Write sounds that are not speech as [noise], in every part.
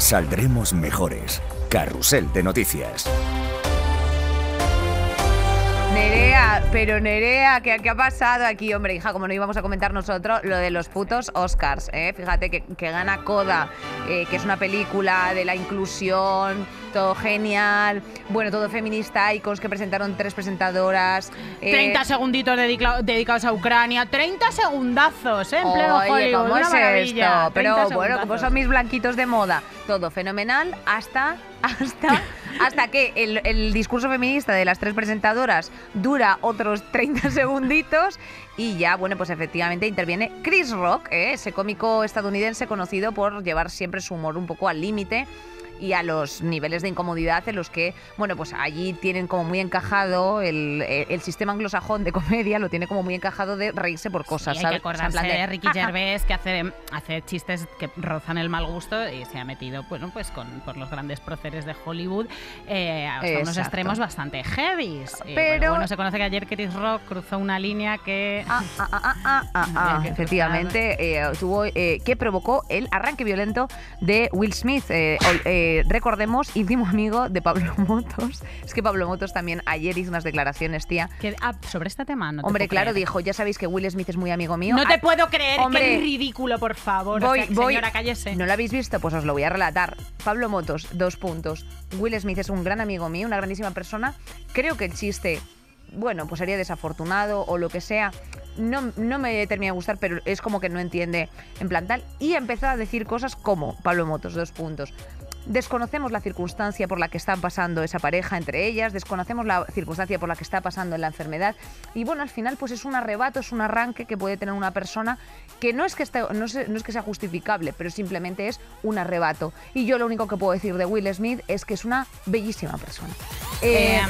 saldremos mejores. Carrusel de Noticias pero Nerea, ¿qué, ha pasado aquí, hombre, hija? Como no íbamos a comentar nosotros lo de los putos Oscars, ¿eh? Fíjate que, gana Coda, eh, que es una película de la inclusión, todo genial, bueno, todo feminista, icons que presentaron tres presentadoras. 30 eh, segunditos dedicados a Ucrania, 30 segundazos, ¿eh? En pleno ¿cómo es Esto? Pero bueno, como son mis blanquitos de moda, todo fenomenal hasta hasta, [laughs] hasta que el, discurso feminista de las tres presentadoras dura otros 30 [laughs] segunditos y ya, bueno, pues efectivamente interviene Chris Rock, ¿eh? ese cómico estadounidense conocido por llevar siempre su humor un poco al límite y a los niveles de incomodidad en los que, bueno, pues allí tienen como muy encajado el, eh, sistema anglosajón de comedia, lo tiene como muy encajado de reírse por cosas, hay ¿sabes? Que acordarse de, Ricky ah, ah". Gervais que hace, chistes que rozan el mal gusto y se ha metido, bueno, pues con, por los grandes próceres de Hollywood eh, unos extremos bastante heavy. Pero... bueno, se conoce que ayer Chris Rock cruzó una línea que... Ah, [laughs] efectivamente, eh, tuvo, eh, que provocó el arranque violento de Will Smith. Eh, recordemos, íntimo amigo de Pablo [laughs] Motos. Es que Pablo Motos también ayer hizo unas declaraciones, tía. Ah, sobre este tema, no te Hombre, claro, dijo, ya sabéis que Will Smith es muy amigo mío. No te ah, puedo creer, hombre, qué ridículo, por favor. Voy, señora, ¿No lo habéis visto? Pues os lo voy a relatar. Pablo Motos, dos puntos. Will Smith es un gran amigo mío, una grandísima persona. Creo que el chiste bueno, pues sería desafortunado o lo que sea. No, no me termina de gustar, pero es como que no entiende en plan tal. Y empezó a decir cosas como Pablo Motos, dos puntos. Desconocemos la circunstancia por la que están pasando esa pareja entre ellas, desconocemos la circunstancia por la que está pasando en la enfermedad y bueno, al final pues es un arrebato, es un arranque que puede tener una persona que no es que, no, es, que sea justificable, pero simplemente es un arrebato. Y yo lo único que puedo decir de Will Smith es que es una bellísima persona. Eh, eh,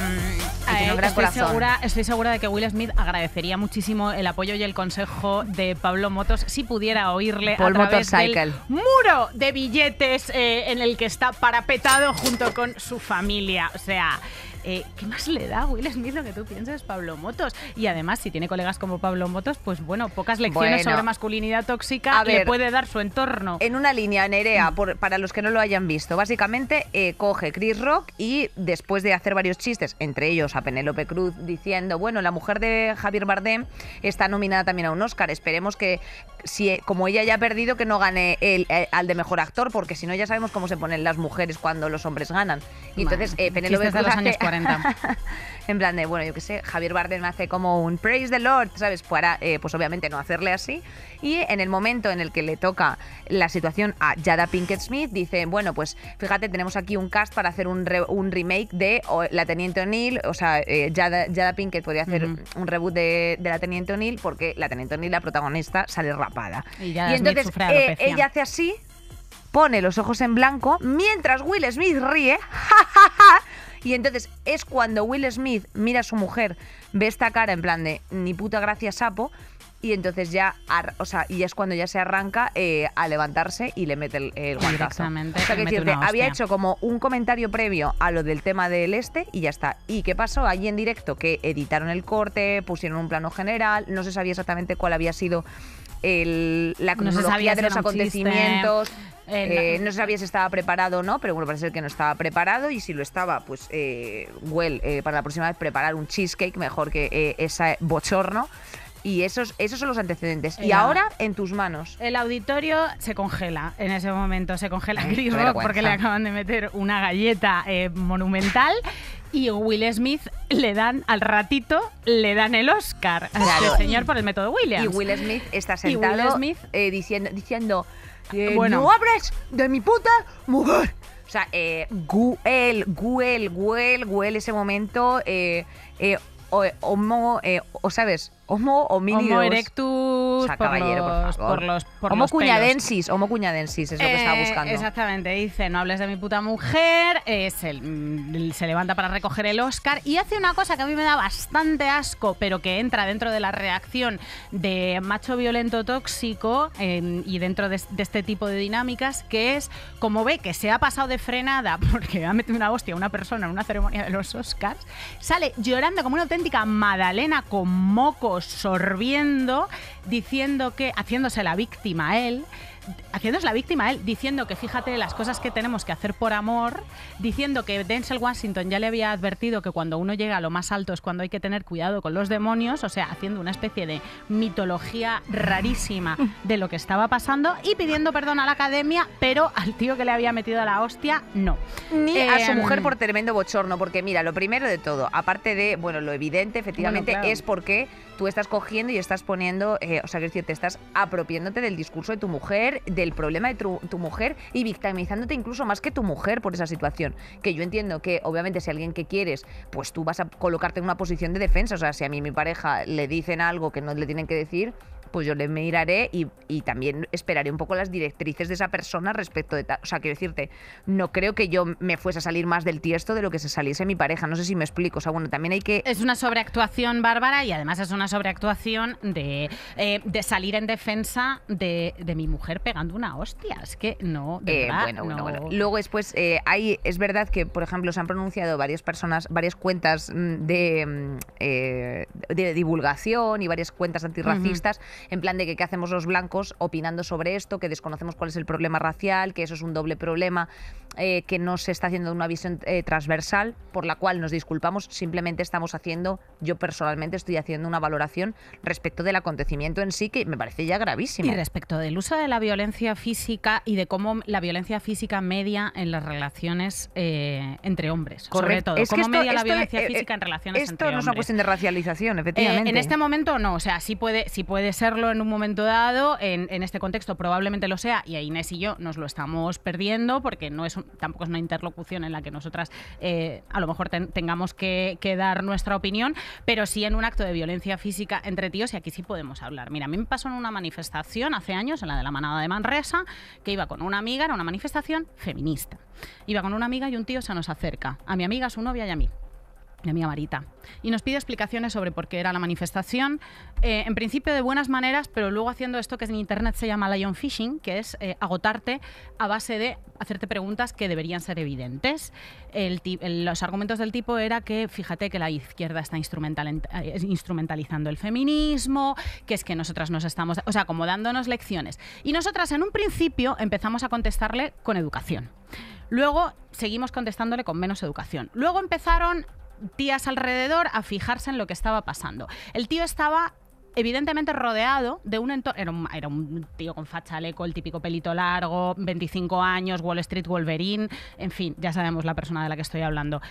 eh, estoy, segura, estoy segura de que Will Smith agradecería muchísimo el apoyo y el consejo de Pablo Motos si pudiera oírle a través del muro de billetes en el que está parapetado junto con su familia. O sea, eh, ¿Qué más le da a Will Smith lo que tú piensas, Pablo Motos? Y además, si tiene colegas como Pablo Motos, pues bueno, pocas lecciones sobre masculinidad tóxica le puede dar su entorno. En una línea, Nerea, mm. para los que no lo hayan visto, básicamente eh, coge Chris Rock y después de hacer varios chistes, entre ellos a Penélope Cruz, diciendo, bueno, la mujer de Javier Bardem está nominada también a un Oscar, esperemos que, si, como ella ya ha perdido, que no gane el, eh, al de mejor actor, porque si no ya sabemos cómo se ponen las mujeres cuando los hombres ganan. Y entonces Penélope Cruz [laughs] en plan de, bueno, yo qué sé, Javier Bardem hace como un praise the Lord, ¿sabes? Para, eh, pues obviamente no hacerle así. Y en el momento en el que le toca la situación a Jada Pinkett Smith, dice, bueno, pues fíjate, tenemos aquí un cast para hacer un, remake de La Teniente O'Neill, o sea, eh, Jada, Pinkett podría hacer un reboot de, La Teniente O'Neill porque La Teniente O'Neill, la protagonista, sale rapada. Y, entonces eh, ella hace así, pone los ojos en blanco, mientras Will Smith ríe, jajaja, [laughs] Y entonces es cuando Will Smith mira a su mujer, ve esta cara en plan de ni puta gracia sapo, y entonces ya, o sea, y es cuando ya se arranca eh, a levantarse y le mete el, el guantazo. Exactamente. O sea, que había hecho como un comentario previo a lo del tema del este y ya está. ¿Y qué pasó? Allí en directo que editaron el corte, pusieron un plano general, no se sabía exactamente cuál había sido la cronología de los acontecimientos. Eh, eh, no. sabía si estaba preparado o no, pero bueno, parece ser que no estaba preparado y si lo estaba, pues, eh, well, para la próxima vez preparar un cheesecake mejor que ese bochorno. Y esos, esos son los antecedentes. Y ahora en tus manos. El auditorio se congela en ese momento, se congela Chris mm, porque le acaban de meter una galleta eh, monumental. [laughs] y Will Smith le dan al ratito le dan el Oscar al este señor por el método Williams. Y Will Smith está sentado eh, diciendo, diciendo eh, bueno, no abres de mi puta mujer. O sea, eh, Guel, Guel, Guel, ese momento, eh, o sabes, Homo erectus. O por los, por favor. homo cuñadensis, homo cuñadensis es lo que está eh, buscando. Exactamente, dice, no hables de mi puta mujer, es eh, se, mm, se, levanta para recoger el Oscar y hace una cosa que a mí me da bastante asco, pero que entra dentro de la reacción de macho violento tóxico em, y dentro de, este tipo de dinámicas, que es como ve que se ha pasado de frenada [laughs] porque ha metido una hostia a una persona en una ceremonia de los Oscars, sale llorando como una auténtica Madalena con mocos sorbiendo, diciendo que, haciéndose la víctima él, es la víctima él, diciendo que fíjate las cosas que tenemos que hacer por amor, diciendo que Denzel Washington ya le había advertido que cuando uno llega a lo más alto es cuando hay que tener cuidado con los demonios, o sea, haciendo una especie de mitología rarísima de lo que estaba pasando y pidiendo perdón a la academia, pero al tío que le había metido a la hostia, no. Ni a su em, mujer por tremendo bochorno, porque mira, lo primero de todo, aparte de, bueno, lo evidente efectivamente es porque tú estás cogiendo y estás poniendo, eh, o sea, que decir, te estás apropiándote del discurso de tu mujer, del problema de tu, mujer y victimizándote incluso más que tu mujer por esa situación. Que yo entiendo que, obviamente, si alguien que quieres, pues tú vas a colocarte en una posición de defensa. O sea, si a mí mi pareja le dicen algo que no le tienen que decir, pues yo le miraré y, también esperaré un poco las directrices de esa persona respecto de O sea, quiero decirte, no creo que yo me fuese a salir más del tiesto de lo que se saliese mi pareja. No sé si me explico. O sea, bueno, también hay que. Es una sobreactuación bárbara y además es una sobreactuación de, eh, de salir en defensa de, mi mujer pegando una hostia. Es que no. De eh, verdad, bueno, Luego después, eh, hay, es verdad que, por ejemplo, se han pronunciado varias personas, varias cuentas mm, de, mm, de divulgación y varias cuentas antirracistas en plan de que qué hacemos los blancos opinando sobre esto, que desconocemos cuál es el problema racial, que eso es un doble problema, eh, que no se está haciendo una visión eh, transversal por la cual nos disculpamos, simplemente estamos haciendo, yo personalmente estoy haciendo una valoración respecto del acontecimiento en sí que me parece ya gravísimo. Y respecto del uso de la violencia física y de cómo la violencia física media en las relaciones eh, entre hombres, Correcto. sobre todo. ¿Cómo media la violencia física en relaciones entre hombres? Esto no es una cuestión de racialización, efectivamente. en este momento no, o sea, sí puede, sí puede ser en un momento dado, en, este contexto probablemente lo sea, y a Inés y yo nos lo estamos perdiendo porque no es tampoco es una interlocución en la que nosotras eh, a lo mejor tengamos que, que, dar nuestra opinión, pero sí en un acto de violencia física entre tíos, y aquí sí podemos hablar. Mira, a mí me pasó en una manifestación hace años, en la de la manada de Manresa, que iba con una amiga, era una manifestación feminista. Iba con una amiga y un tío se nos acerca, a mi amiga, a su novia y a mí mi amiga Marita, y nos pide explicaciones sobre por qué era la manifestación, eh, en principio de buenas maneras, pero luego haciendo esto que en Internet se llama lion phishing, que es eh, agotarte a base de hacerte preguntas que deberían ser evidentes. los argumentos del tipo era que, fíjate que la izquierda está eh, instrumentalizando el feminismo, que es que nosotras nos estamos, o sea, como dándonos lecciones. Y nosotras en un principio empezamos a contestarle con educación. Luego seguimos contestándole con menos educación. Luego empezaron tías alrededor a fijarse en lo que estaba pasando. El tío estaba evidentemente rodeado de un entorno. Era un, tío con fachaleco, el típico pelito largo, 25 años, Wall Street Wolverine, en fin, ya sabemos la persona de la que estoy hablando.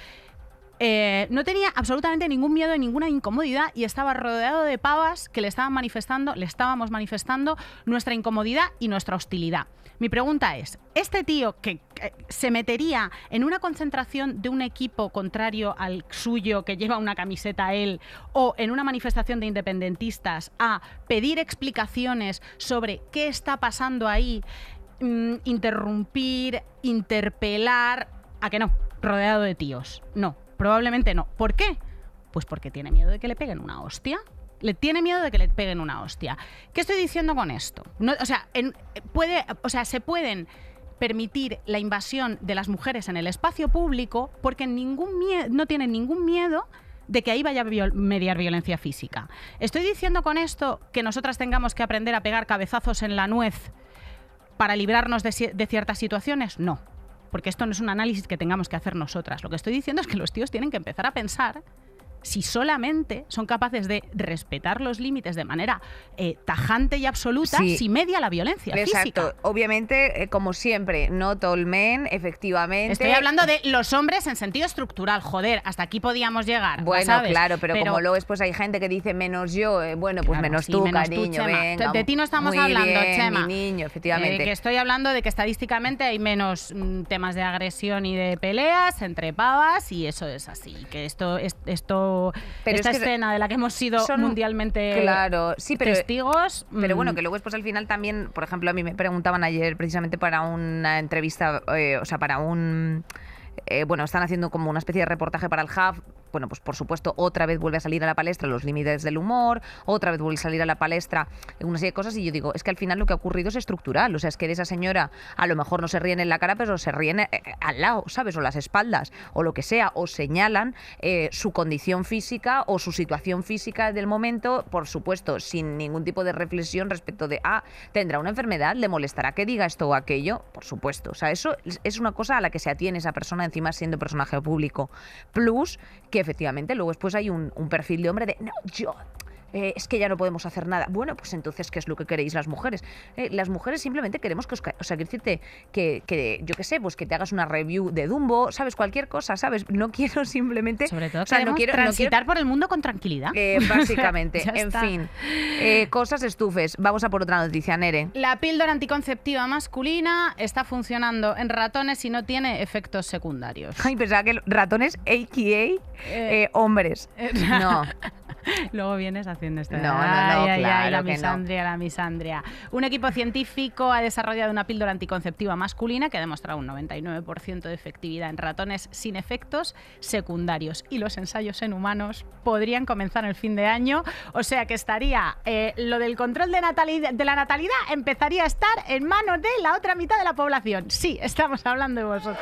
Eh, no tenía absolutamente ningún miedo, ninguna incomodidad y estaba rodeado de pavas que le estaban manifestando, le estábamos manifestando nuestra incomodidad y nuestra hostilidad. Mi pregunta es, ¿este tío que, se metería en una concentración de un equipo contrario al suyo que lleva una camiseta a él o en una manifestación de independentistas a pedir explicaciones sobre qué está pasando ahí, mm, interrumpir, interpelar, a que no, rodeado de tíos? No, Probablemente no. ¿Por qué? Pues porque tiene miedo de que le peguen una hostia. Le tiene miedo de que le peguen una hostia. ¿Qué estoy diciendo con esto? No, o, sea, en, eh, puede, o sea, se pueden permitir la invasión de las mujeres en el espacio público porque ningún no tienen ningún miedo de que ahí vaya a mediar violencia física. ¿Estoy diciendo con esto que nosotras tengamos que aprender a pegar cabezazos en la nuez para librarnos de ciertas situaciones? No porque esto no es un análisis que tengamos que hacer nosotras. Lo que estoy diciendo es que los tíos tienen que empezar a pensar si solamente son capaces de respetar los límites de manera eh, tajante y absoluta, si media la violencia. Exacto. Obviamente, eh, como siempre, no tolmen, efectivamente. Estoy hablando de los hombres en sentido estructural, joder, hasta aquí podíamos llegar. Bueno, claro, pero, como luego después hay gente que dice menos yo, eh, bueno, pues menos tú, menos cariño. de ti no estamos hablando, Chema. Mi niño, efectivamente. que estoy hablando de que estadísticamente hay menos mm, temas de agresión y de peleas entre pavas, y eso es así. Que esto, es, esto esta escena de la que hemos sido mundialmente claro, sí, pero, testigos. Pero bueno, mm. que luego después al final también, por ejemplo, a mí me preguntaban ayer precisamente para una entrevista, eh, o sea, para un... Eh, bueno, están haciendo como una especie de reportaje para el Hub bueno, pues por supuesto, otra vez vuelve a salir a la palestra los límites del humor, otra vez vuelve a salir a la palestra una serie de cosas y yo digo, es que al final lo que ha ocurrido es estructural, o sea, es que de esa señora a lo mejor no se ríen en la cara, pero se ríen eh, eh, al lado, ¿sabes? O las espaldas, o lo que sea, o señalan eh, su condición física o su situación física del momento, por supuesto, sin ningún tipo de reflexión respecto de, ah, tendrá una enfermedad, le molestará que diga esto o aquello, por supuesto, o sea, eso es una cosa a la que se atiene esa persona encima siendo personaje público, plus que efectivamente luego después hay un, un perfil de hombre de, no, yo, eh, es que ya no podemos hacer nada. Bueno, pues entonces, ¿qué es lo que queréis las mujeres? Eh, las mujeres simplemente queremos que os... O sea, decirte que, yo qué sé, pues que te hagas una review de Dumbo, ¿sabes? Cualquier cosa, ¿sabes? No [laughs] quiero simplemente... Sobre todo no quiero, por el mundo con tranquilidad. Eh, [laughs] básicamente, en fin. cosas estufes. Vamos a por otra noticia, Nere. La píldora anticonceptiva masculina está funcionando en ratones y no tiene efectos secundarios. Ay, pensaba que ratones, a.k.a. hombres. no. [laughs] [laughs] Luego vienes haciendo este No, no, no, ay, la misandria, la misandria. Un equipo científico ha desarrollado una píldora anticonceptiva masculina que ha demostrado un 99% de efectividad en ratones sin efectos secundarios. Y los ensayos en humanos podrían comenzar el fin de año. O sea que estaría eh, lo del control de, la natalidad empezaría a estar en manos de la otra mitad de la población. Sí, estamos hablando de vosotros.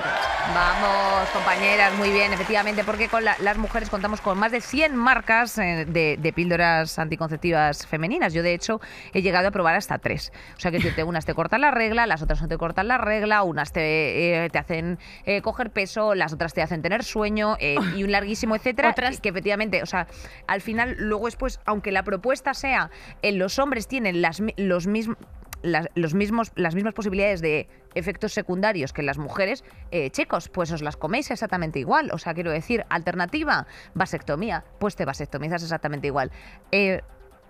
Vamos, compañeras, muy bien, efectivamente, porque con las mujeres contamos con más de 100 marcas de eh, de, píldoras anticonceptivas femeninas. Yo, de hecho, he llegado a probar hasta tres. O sea, que te, unas te cortan la regla, las otras no te cortan la regla, unas te, eh, te hacen eh, coger peso, las otras te hacen tener sueño eh, y un larguísimo etcétera. ¿Otras? Que efectivamente, o sea, al final, luego después, aunque la propuesta sea, los hombres tienen las, los mismos las, los mismos, las mismas posibilidades de efectos secundarios que las mujeres, checos eh, chicos, pues os las coméis exactamente igual. O sea, quiero decir, alternativa, vasectomía, pues te vasectomizas exactamente igual. Eh,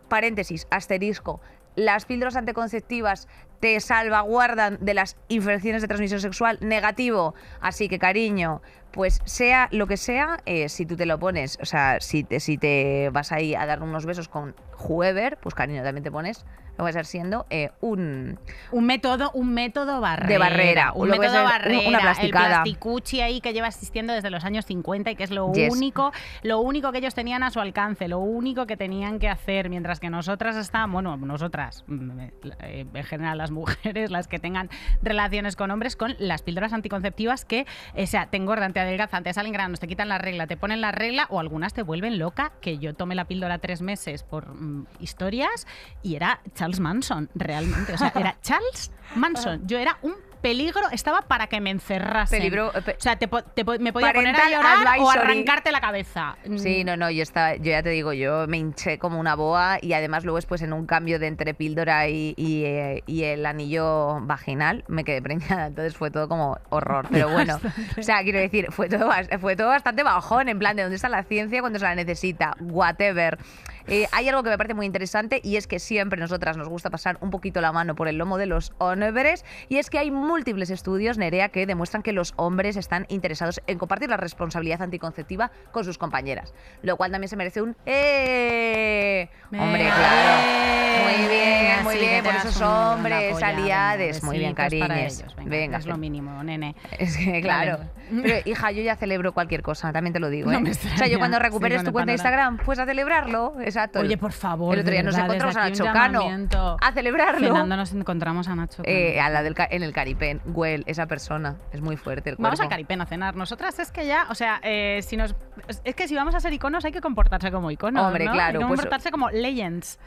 paréntesis, asterisco. Las píldoras anticonceptivas te salvaguardan de las infecciones de transmisión sexual negativo. Así que, cariño, pues sea lo que sea, eh, si tú te lo pones, o sea, si te, si te vas ahí a dar unos besos con whoever, pues cariño, también te pones lo va a estar siendo eh, un un método un método barrera de barrera un método barrera una plasticada. el plasticuchi ahí que lleva existiendo desde los años 50 y que es lo único lo único que ellos tenían a su alcance lo único que tenían que hacer mientras que nosotras estábamos bueno nosotras mm, eh, en general mujeres, las que tengan relaciones con hombres, con las píldoras anticonceptivas que, eh, o sea, te engordan, te adelgazan, te salen granos, te quitan la regla, te ponen la regla o algunas te vuelven loca, que yo tomé la píldora tres meses por mm, historias y era Charles Manson, realmente. O sea, era [laughs] Charles Manson. Yo era un peligro estaba para que me encerrasen. Peligro, eh, o sea, me podía poner a llorar o arrancarte la cabeza. Mm. Sí, no, no, yo, estaba, yo ya te digo, yo me hinché como una boa y además luego después en un cambio de entre píldora y, eh, el anillo vaginal me quedé preñada, entonces fue todo como horror, [laughs] pero bueno, o sea, quiero decir, fue fue todo bastante bajón, en plan, ¿de dónde está la ciencia cuando se la necesita? Whatever. Eh, hay algo que me parece muy interesante y es que siempre nosotras nos gusta pasar un poquito la mano por el lomo de los hombres y es que hay múltiples estudios, Nerea, que demuestran que los hombres están interesados en compartir la responsabilidad anticonceptiva con sus compañeras, lo cual también se merece un ¡eh! Hombre, claro. Muy bien, muy bien, por esos hombres, aliades. Muy bien, cariños. Venga, es lo mínimo, nene. [laughs] Es que, claro. [laughs] Pero, hija, yo ya celebro cualquier cosa, también te lo digo. ¿eh? o sea, yo cuando recuperes tu cuenta de Instagram, pues a celebrarlo. Exacto. Oye, por favor. El otro día nos encontramos a Nacho Cano. A celebrarlo. Fernando nos encontramos a Nacho eh, a la del, en el Caripén. Well esa persona. Es muy fuerte. El vamos al Caripén a cenar. Nosotras es que ya, o sea, eh, si nos. Es que si vamos a ser iconos, hay que comportarse como iconos. Hombre, claro. Pues, comportarse como legends.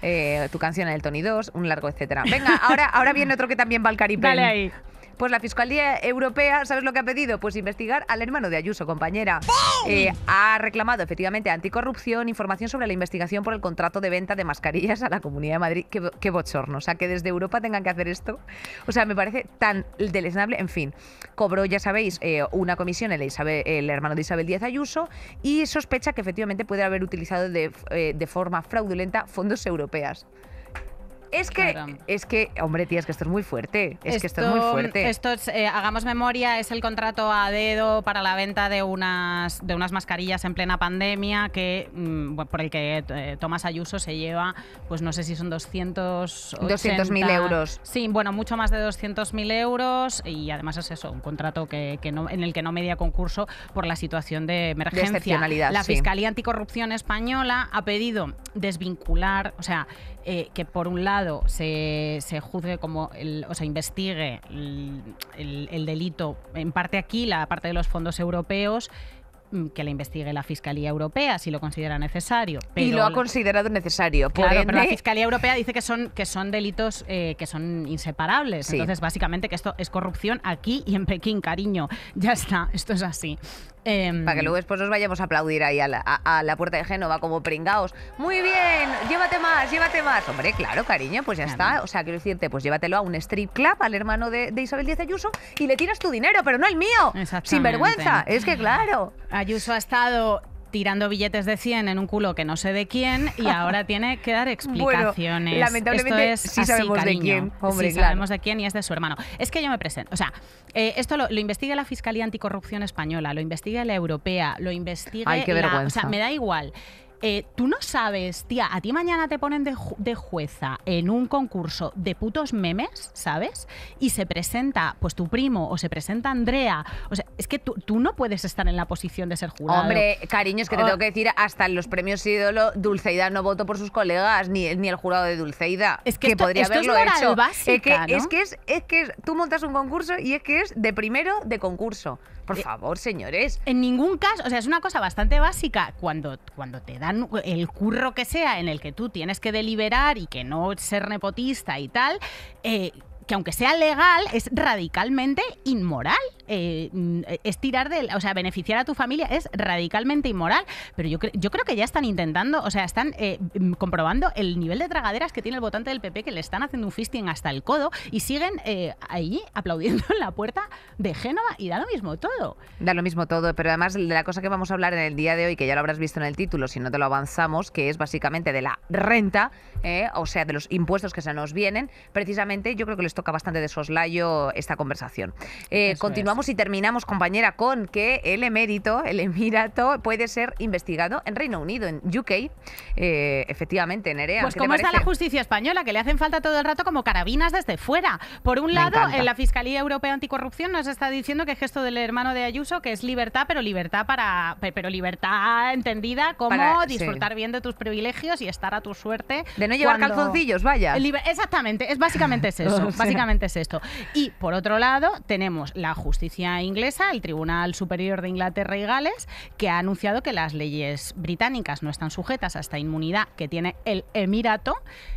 tu canción en el Tony 2, un largo etcétera. Venga, ahora, ahora viene otro que también va al Caripén. Dale ahí. Pues la Fiscalía Europea, ¿sabes lo que ha pedido? Pues investigar al hermano de Ayuso, compañera. Eh, ha reclamado efectivamente anticorrupción, información sobre la investigación por el contrato de venta de mascarillas a la Comunidad de Madrid. Qué, bochorno. O sea, que desde Europa tengan que hacer esto. O sea, me parece tan deleznable. En fin, cobró, ya sabéis, eh, una comisión el, el, hermano de Isabel Díaz Ayuso y sospecha que efectivamente puede haber utilizado de, eh, de forma fraudulenta fondos europeas. Es que, es que, hombre, tía, es que esto es muy fuerte. Es que esto es muy fuerte. Esto eh, hagamos memoria, es el contrato a dedo para la venta de unas, de unas mascarillas en plena pandemia que mm, por el que eh, Tomás Ayuso se lleva, pues no sé si son 200... 200.000 euros. Sí, bueno, mucho más de 200.000 euros y además es eso, un contrato que, no, en el que no media concurso por la situación de emergencia. la Fiscalía Anticorrupción Española ha pedido desvincular, o sea, eh, que por un lado se, juzgue como, o se investigue el, delito, en parte aquí, la parte de los fondos europeos, mm, que la investigue la Fiscalía Europea si lo considera necesario. y lo ha considerado necesario. claro, pero la Fiscalía Europea dice que son, que son delitos eh, que son inseparables. Entonces, básicamente, que esto es corrupción aquí y en Pekín, cariño. Ya está, esto es así. Em, Para que luego después nos vayamos a aplaudir ahí a la, puerta de Génova como pringaos. Muy bien, llévate más, llévate más. Hombre, claro, cariño, pues ya está. O sea, quiero decirte, pues llévatelo a un strip club al hermano de, Isabel Díaz Ayuso y le tiras tu dinero, pero no el mío. Sin vergüenza. Es que claro. Ayuso ha estado tirando billetes de 100 en un culo que no sé de quién y [laughs] ahora tiene que dar explicaciones. lamentablemente esto es sí sabemos de quién, hombre, sí sabemos de quién y es de su hermano. Es que yo me presento, o sea, eh, esto lo, investiga la Fiscalía Anticorrupción Española, lo investiga la Europea, lo investiga Ay, qué vergüenza. o sea, me da igual. Eh, tú no sabes, tía, a ti mañana te ponen de, jueza en un concurso de putos memes, ¿sabes? Y se presenta, pues tu primo o se presenta Andrea. O sea, es que tú, no puedes estar en la posición de ser jurado. Hombre, cariño, es que te oh. tengo que decir, hasta en los premios ídolo, Dulceida no voto por sus colegas, ni, ni el jurado de Dulceida. Es que, podría esto haberlo es hecho. Básica, es, que, es, que, es, que tú montas un concurso y es que es de primero de concurso. Por eh, favor, señores. En ningún caso, o sea, es una cosa bastante básica. Cuando, cuando te da eh, el curro que sea en el que tú tienes que deliberar y que no ser nepotista y tal, eh, que aunque sea legal, es radicalmente inmoral eh, mm, es tirar o sea, beneficiar a tu familia es radicalmente inmoral. Pero yo, yo creo que ya están intentando, o sea, están eh, mm, comprobando el nivel de tragaderas que tiene el votante del PP, que le están haciendo un fisting hasta el codo y siguen eh, ahí aplaudiendo en la puerta de Génova y da lo mismo todo. Da lo mismo todo, pero además de la cosa que vamos a hablar en el día de hoy, que ya lo habrás visto en el título, si no te lo avanzamos, que es básicamente de la renta, eh, o sea, de los impuestos que se nos vienen, precisamente yo creo que les toca bastante de soslayo esta conversación. continuamos y terminamos, compañera, con que el emérito, el emirato, puede ser investigado en Reino Unido, en UK, eh, efectivamente, en EREA. Pues como está la justicia española? Que le hacen falta todo el rato como carabinas desde fuera. Por un lado, en la Fiscalía Europea Anticorrupción nos está diciendo que es gesto del hermano de Ayuso, que es libertad, pero libertad para pero libertad entendida como disfrutar bien de tus privilegios y estar a tu suerte. De no llevar calzoncillos, vaya. Exactamente, es básicamente es eso, [laughs] básicamente es esto. Y por otro lado, tenemos la justicia inglesa, el Tribunal Superior de Inglaterra y Gales, que ha anunciado que las leyes británicas no están sujetas a esta inmunidad que tiene el Emirato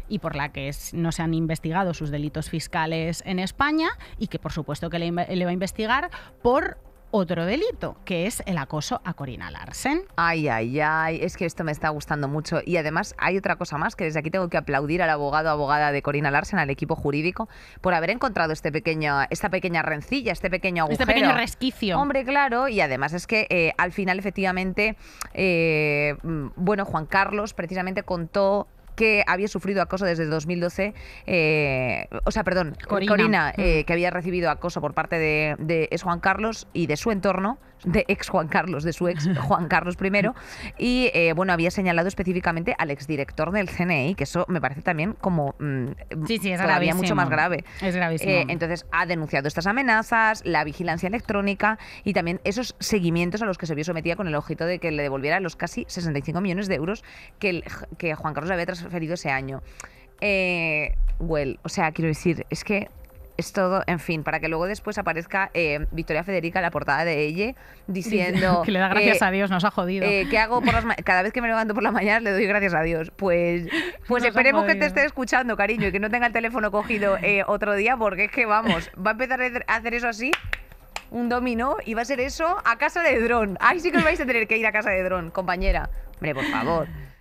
y por la que no se han investigado sus delitos fiscales en España y que por supuesto que le va a investigar por otro delito, que es el acoso a Corina Larsen. Ay, ay, ay, es que esto me está gustando mucho. Y además hay otra cosa más, que desde aquí tengo que aplaudir al abogado abogada de Corina Larsen, al equipo jurídico, por haber encontrado este pequeño, esta pequeña rencilla, este pequeño este agujero. Este pequeño resquicio. Hombre, claro, y además es que eh, al final efectivamente, eh, mm, bueno, Juan Carlos precisamente contó que había sufrido acoso desde 2012, eh, o sea, perdón, Corina, eh, mm. que había recibido acoso por parte de, de es Juan Carlos y de su entorno de ex Juan Carlos, de su ex [laughs] Juan Carlos I, y eh, bueno, había señalado específicamente al exdirector del CNI, e, que eso me parece también como mm, sí, es todavía mucho más grave. Es gravísimo. Eh, entonces ha denunciado estas amenazas, la vigilancia electrónica y también esos seguimientos a los que se vio sometida con el ojito de que le devolviera los casi 65 millones de euros que, Juan Carlos había transferido ese año. Eh, well, o sea, quiero decir, es que es todo, en fin, para que luego después aparezca eh, Victoria Federica en la portada de ella diciendo... [laughs] que le da gracias eh, a Dios, nos ha jodido. Eh, hago Cada vez que me levanto por la mañana le doy gracias a Dios. Pues, pues esperemos que te esté escuchando, cariño, y que no tenga el teléfono cogido otro día, porque es que vamos, va a empezar a hacer eso así un dominó y va a ser eso a casa de dron. Ahí sí que os vais a tener que ir a casa de dron, compañera. Hombre, por favor.